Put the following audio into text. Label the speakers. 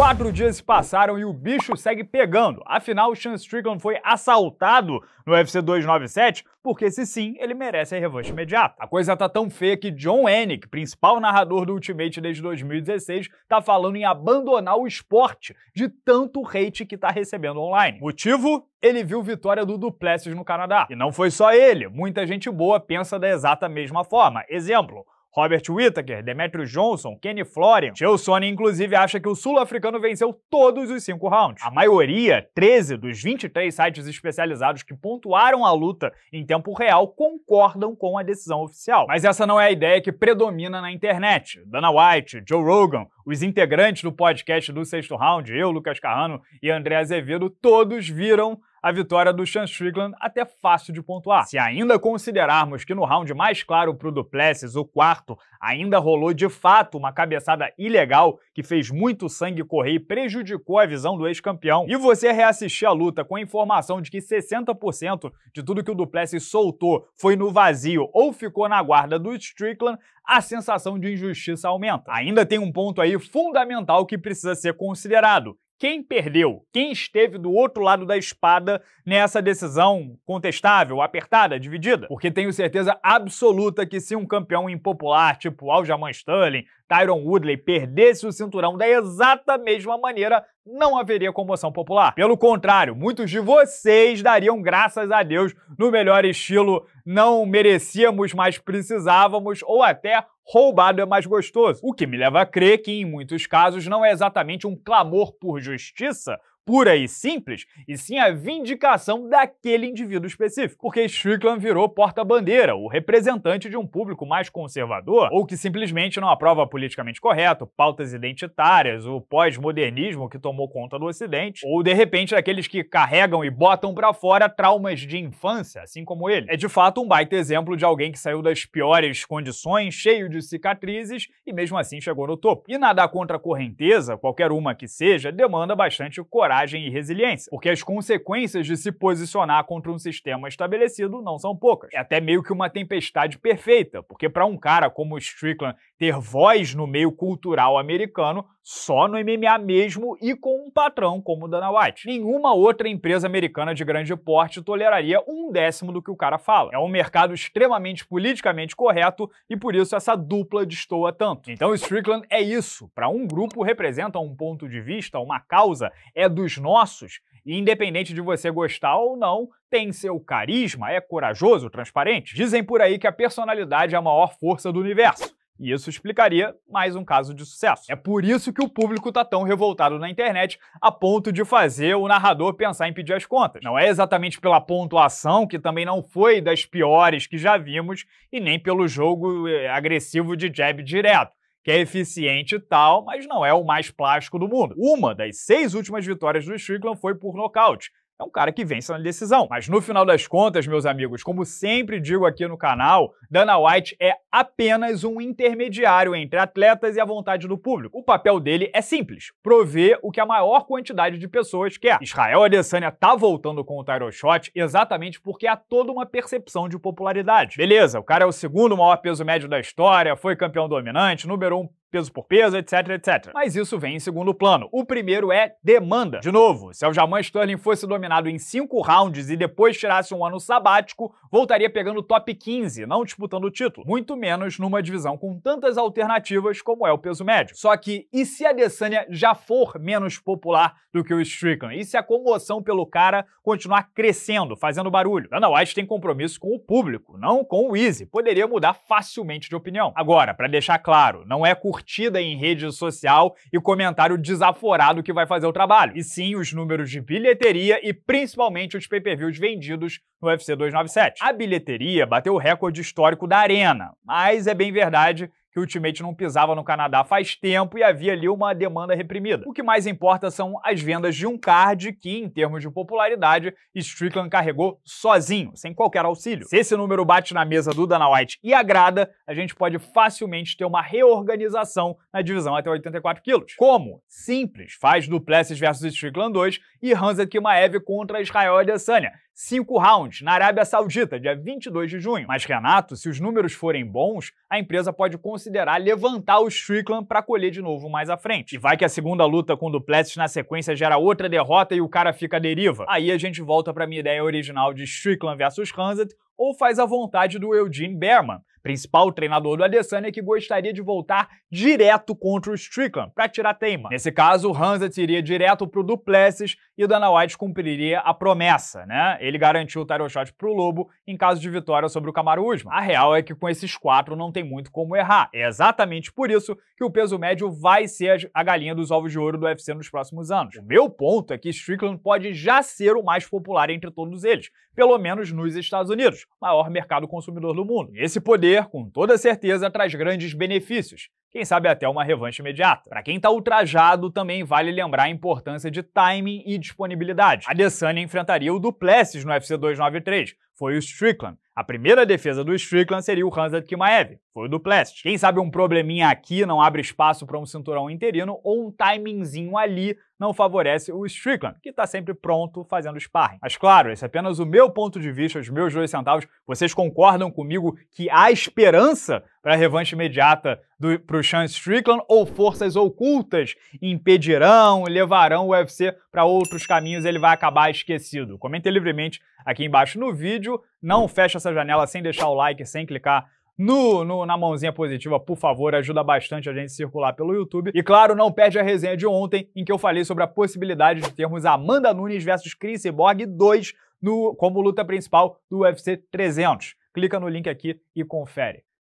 Speaker 1: Quatro dias se passaram e o bicho segue pegando. Afinal, o Sean Strickland foi assaltado no UFC 297 porque se sim, ele merece a revanche imediata. A coisa tá tão feia que John Anik, principal narrador do Ultimate desde 2016, tá falando em abandonar o esporte de tanto hate que tá recebendo online. Motivo? Ele viu vitória do Duplessis no Canadá. E não foi só ele, muita gente boa pensa da exata mesma forma. Exemplo, Robert Whittaker, Demetrio Johnson, Kenny Florian. Chelsone, inclusive, acha que o sul-africano venceu todos os cinco rounds. A maioria, 13 dos 23 sites especializados que pontuaram a luta em tempo real, concordam com a decisão oficial. Mas essa não é a ideia que predomina na internet. Dana White, Joe Rogan, os integrantes do podcast do sexto round, eu, Lucas Carrano e André Azevedo, todos viram a vitória do Sean Strickland até fácil de pontuar. Se ainda considerarmos que no round mais claro para o Duplessis, o quarto, ainda rolou de fato uma cabeçada ilegal que fez muito sangue correr e prejudicou a visão do ex-campeão, e você reassistir a luta com a informação de que 60% de tudo que o Duplessis soltou foi no vazio ou ficou na guarda do Strickland, a sensação de injustiça aumenta. Ainda tem um ponto aí fundamental que precisa ser considerado, quem perdeu, quem esteve do outro lado da espada nessa decisão contestável, apertada, dividida. Porque tenho certeza absoluta que se um campeão impopular, tipo Aljamain Sterling, Tyron Woodley, perdesse o cinturão da exata mesma maneira, não haveria comoção popular. Pelo contrário, muitos de vocês dariam graças a Deus no melhor estilo, não merecíamos, mas precisávamos, ou até roubado é mais gostoso. O que me leva a crer que, em muitos casos, não é exatamente um clamor por justiça, pura e simples, e sim a vindicação daquele indivíduo específico. Porque Strickland virou porta-bandeira, o representante de um público mais conservador ou que simplesmente não aprova politicamente correto, pautas identitárias, o pós-modernismo que tomou conta do Ocidente, ou de repente aqueles que carregam e botam para fora traumas de infância, assim como ele. É de fato um baita exemplo de alguém que saiu das piores condições, cheio de cicatrizes e mesmo assim chegou no topo. E nadar contra a correnteza, qualquer uma que seja, demanda bastante coragem coragem e resiliência, porque as consequências de se posicionar contra um sistema estabelecido não são poucas. É até meio que uma tempestade perfeita, porque para um cara como Strickland ter voz no meio cultural americano, só no MMA mesmo e com um patrão como Dana White. Nenhuma outra empresa americana de grande porte toleraria um décimo do que o cara fala. É um mercado extremamente politicamente correto e por isso essa dupla destoa tanto. Então Strickland é isso. Para um grupo representa um ponto de vista, uma causa, é do dos nossos, e independente de você gostar ou não, tem seu carisma, é corajoso, transparente. Dizem por aí que a personalidade é a maior força do universo. E isso explicaria mais um caso de sucesso. É por isso que o público tá tão revoltado na internet a ponto de fazer o narrador pensar em pedir as contas. Não é exatamente pela pontuação, que também não foi das piores que já vimos, e nem pelo jogo eh, agressivo de jab direto que é eficiente e tal, mas não é o mais plástico do mundo. Uma das seis últimas vitórias do Strickland foi por nocaute, é um cara que vence na decisão. Mas no final das contas, meus amigos, como sempre digo aqui no canal, Dana White é apenas um intermediário entre atletas e a vontade do público. O papel dele é simples, prover o que a maior quantidade de pessoas quer. Israel Adesanya tá voltando com o title shot exatamente porque há toda uma percepção de popularidade. Beleza, o cara é o segundo maior peso médio da história, foi campeão dominante, número um peso por peso, etc, etc. Mas isso vem em segundo plano. O primeiro é demanda. De novo, se o Aljamain Sterling fosse dominado em cinco rounds e depois tirasse um ano sabático, voltaria pegando top 15, não disputando o título, muito menos numa divisão com tantas alternativas como é o peso médio. Só que e se a Adesanya já for menos popular do que o Strickland? E se a comoção pelo cara continuar crescendo, fazendo barulho? Dana White tem compromisso com o público, não com o Easy. Poderia mudar facilmente de opinião. Agora, para deixar claro, não é curto curtida em rede social e comentário desaforado que vai fazer o trabalho, e sim os números de bilheteria e principalmente os pay-per-views vendidos no UFC 297. A bilheteria bateu o recorde histórico da Arena, mas é bem verdade que o Ultimate não pisava no Canadá faz tempo e havia ali uma demanda reprimida. O que mais importa são as vendas de um card que, em termos de popularidade, Strickland carregou sozinho, sem qualquer auxílio. Se esse número bate na mesa do Dana White e agrada, a gente pode facilmente ter uma reorganização na divisão até 84 quilos. Como? Simples. Faz Duplessis versus Strickland 2 e Hansa Kimaev contra Israel Adesanya cinco rounds na Arábia Saudita, dia 22 de junho. Mas, Renato, se os números forem bons, a empresa pode considerar levantar o Strickland para colher de novo mais à frente. E vai que a segunda luta com o Duplessis na sequência gera outra derrota e o cara fica à deriva. Aí a gente volta para minha ideia original de Strickland versus Hanset ou faz a vontade do Eugene Berman, principal treinador do Adesanya que gostaria de voltar direto contra o Strickland para tirar teima. Nesse caso, Hansa iria direto pro Duplessis e Dana White cumpriria a promessa, né? Ele garantiu o title shot pro Lobo em caso de vitória sobre o Kamaru Usman. A real é que com esses quatro não tem muito como errar. É exatamente por isso que o peso médio vai ser a galinha dos ovos de ouro do UFC nos próximos anos. O meu ponto é que Strickland pode já ser o mais popular entre todos eles, pelo menos nos Estados Unidos maior mercado consumidor do mundo. Esse poder, com toda certeza, traz grandes benefícios, quem sabe até uma revanche imediata. Para quem está ultrajado, também vale lembrar a importância de timing e disponibilidade. A Adesanya enfrentaria o Duplessis no UFC 293, foi o Strickland. A primeira defesa do Strickland seria o Hansat Kimaev, foi o do Quem sabe um probleminha aqui não abre espaço para um cinturão interino ou um timingzinho ali não favorece o Strickland, que está sempre pronto fazendo sparring. Mas claro, esse é apenas o meu ponto de vista, os meus dois centavos. Vocês concordam comigo que há esperança para a revanche imediata para o Sean Strickland ou forças ocultas impedirão, levarão o UFC para outros caminhos ele vai acabar esquecido? Comente livremente aqui embaixo no vídeo. Não feche essa janela sem deixar o like, sem clicar no, no, na mãozinha positiva, por favor, ajuda bastante a gente circular pelo YouTube. E claro, não perde a resenha de ontem, em que eu falei sobre a possibilidade de termos Amanda Nunes versus Chris Borg 2 no, como luta principal do UFC 300. Clica no link aqui e confere.